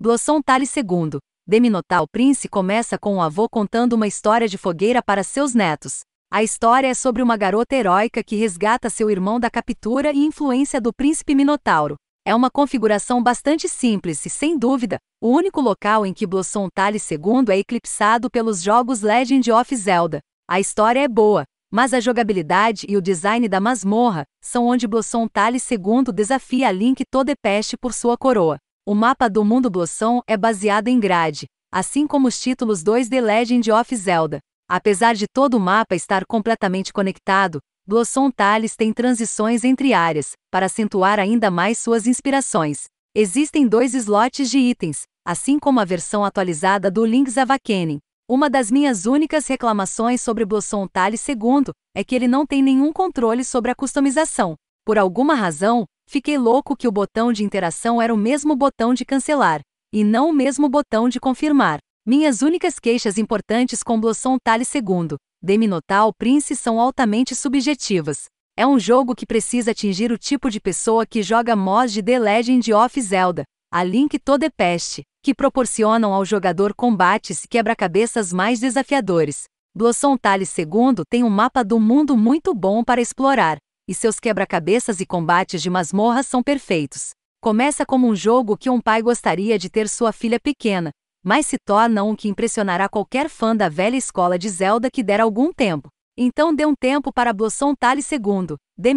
Blossom Tales II, Deminotal Prince começa com o avô contando uma história de fogueira para seus netos. A história é sobre uma garota heróica que resgata seu irmão da captura e influência do príncipe Minotauro. É uma configuração bastante simples e, sem dúvida, o único local em que Blossom Tale II é eclipsado pelos jogos Legend of Zelda. A história é boa, mas a jogabilidade e o design da masmorra são onde Blossom Tale II desafia a Link Todepeste por sua coroa. O mapa do mundo Blossom é baseado em Grade, assim como os títulos 2 The Legend of Zelda. Apesar de todo o mapa estar completamente conectado, Blossom Tales tem transições entre áreas, para acentuar ainda mais suas inspirações. Existem dois slots de itens, assim como a versão atualizada do Link's Awakening. Uma das minhas únicas reclamações sobre Blossom Tales II é que ele não tem nenhum controle sobre a customização. Por alguma razão, Fiquei louco que o botão de interação era o mesmo botão de cancelar, e não o mesmo botão de confirmar. Minhas únicas queixas importantes com Blossom Tale II, Deminotal Prince são altamente subjetivas. É um jogo que precisa atingir o tipo de pessoa que joga mods de The Legend of Zelda, a Link to the Past, que proporcionam ao jogador combates e quebra-cabeças mais desafiadores. Blossom Tale II tem um mapa do mundo muito bom para explorar, e seus quebra-cabeças e combates de masmorras são perfeitos. Começa como um jogo que um pai gostaria de ter sua filha pequena, mas se torna um que impressionará qualquer fã da velha escola de Zelda que der algum tempo. Então dê um tempo para Blossom Tale II, The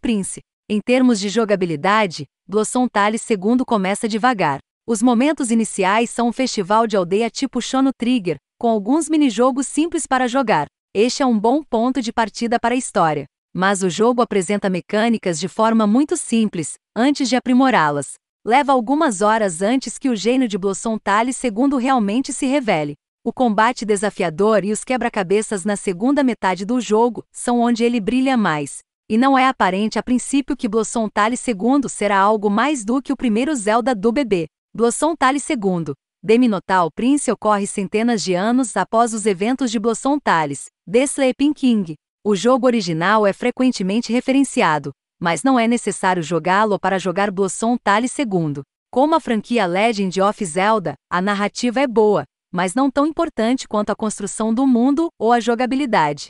Prince. Em termos de jogabilidade, Blossom Tale II começa devagar. Os momentos iniciais são um festival de aldeia tipo Shono Trigger, com alguns minijogos simples para jogar. Este é um bom ponto de partida para a história mas o jogo apresenta mecânicas de forma muito simples, antes de aprimorá-las. Leva algumas horas antes que o gênio de Blossom Tales II realmente se revele. O combate desafiador e os quebra-cabeças na segunda metade do jogo são onde ele brilha mais. E não é aparente a princípio que Blossom Tales II será algo mais do que o primeiro Zelda do bebê. Blossom Tales II, Deminotal Prince ocorre centenas de anos após os eventos de Blossom Tales, The Sleeping King, o jogo original é frequentemente referenciado, mas não é necessário jogá-lo para jogar Blossom Tale II. Como a franquia Legend of Zelda, a narrativa é boa, mas não tão importante quanto a construção do mundo ou a jogabilidade.